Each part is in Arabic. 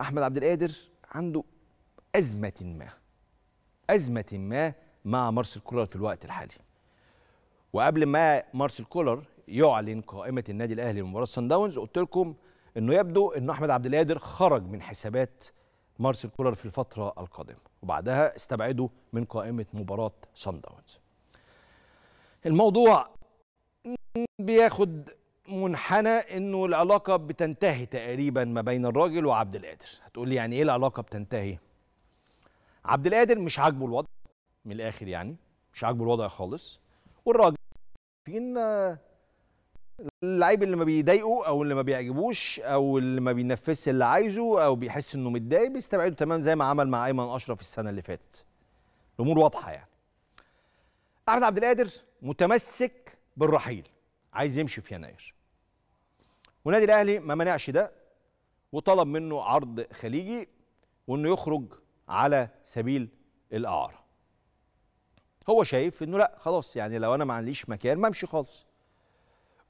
احمد عبد القادر عنده ازمه ما ازمه ما مع مارسيل كولر في الوقت الحالي وقبل ما مارسيل كولر يعلن قائمه النادي الاهلي لمباراه سان داونز قلت لكم انه يبدو ان احمد عبد القادر خرج من حسابات مارسيل كولر في الفتره القادمه وبعدها استبعده من قائمه مباراه سان داونز الموضوع بياخد منحنى انه العلاقه بتنتهي تقريبا ما بين الراجل وعبد القادر هتقول لي يعني ايه العلاقه بتنتهي عبد القادر مش عاجبه الوضع من الاخر يعني مش عاجبه الوضع خالص والراجل فين اللعيب اللي ما بيضايقه او اللي ما بيعجبوش او اللي ما بينفذش اللي عايزه او بيحس انه متضايق بيستبعده تمام زي ما عمل مع ايمن اشرف السنه اللي فاتت الامور واضحه يعني احمد عبد القادر متمسك بالرحيل عايز يمشي في يناير والنادي الاهلي ما منعش ده وطلب منه عرض خليجي وانه يخرج على سبيل الاعاره هو شايف انه لا خلاص يعني لو انا ما عنديش مكان ما امشي خالص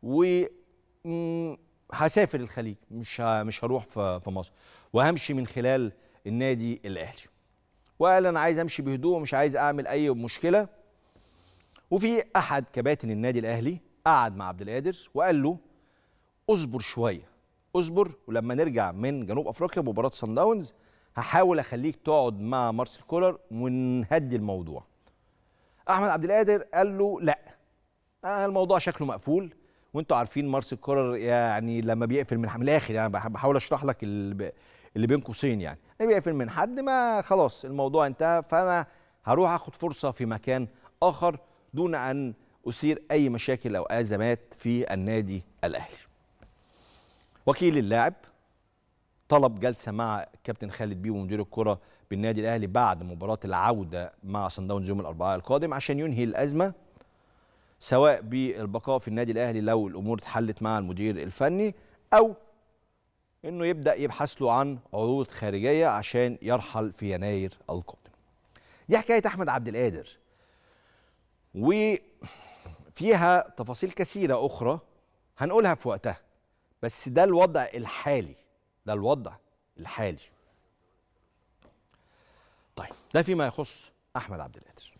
و هسافر الخليج مش مش هروح في مصر وهمشي من خلال النادي الاهلي وقال انا عايز امشي بهدوء ومش عايز اعمل اي مشكله وفي احد كباتن النادي الاهلي قعد مع عبد القادر وقال له اصبر شويه اصبر ولما نرجع من جنوب افريقيا مباراه سان داونز هحاول اخليك تقعد مع مارسيل كولر ونهدي الموضوع احمد عبد القادر قال له لا آه، الموضوع شكله مقفول وانتوا عارفين مارسيل كولر يعني لما بيقفل من الاخر يعني بحاول اشرح لك اللي بين قوسين يعني لما بيقفل من حد ما خلاص الموضوع انتهى فانا هروح اخد فرصه في مكان اخر دون ان اثير اي مشاكل او ازمات في النادي الاهلي وكيل اللاعب طلب جلسه مع كابتن خالد بيه ومدير الكره بالنادي الاهلي بعد مباراه العوده مع صن داونز يوم الاربعاء القادم عشان ينهي الازمه سواء بالبقاء في النادي الاهلي لو الامور اتحلت مع المدير الفني او انه يبدا يبحث له عن عروض خارجيه عشان يرحل في يناير القادم. دي حكايه احمد عبد القادر. وفيها تفاصيل كثيره اخرى هنقولها في وقتها. بس ده الوضع الحالي ده الوضع الحالي طيب ده فيما يخص احمد عبد القادر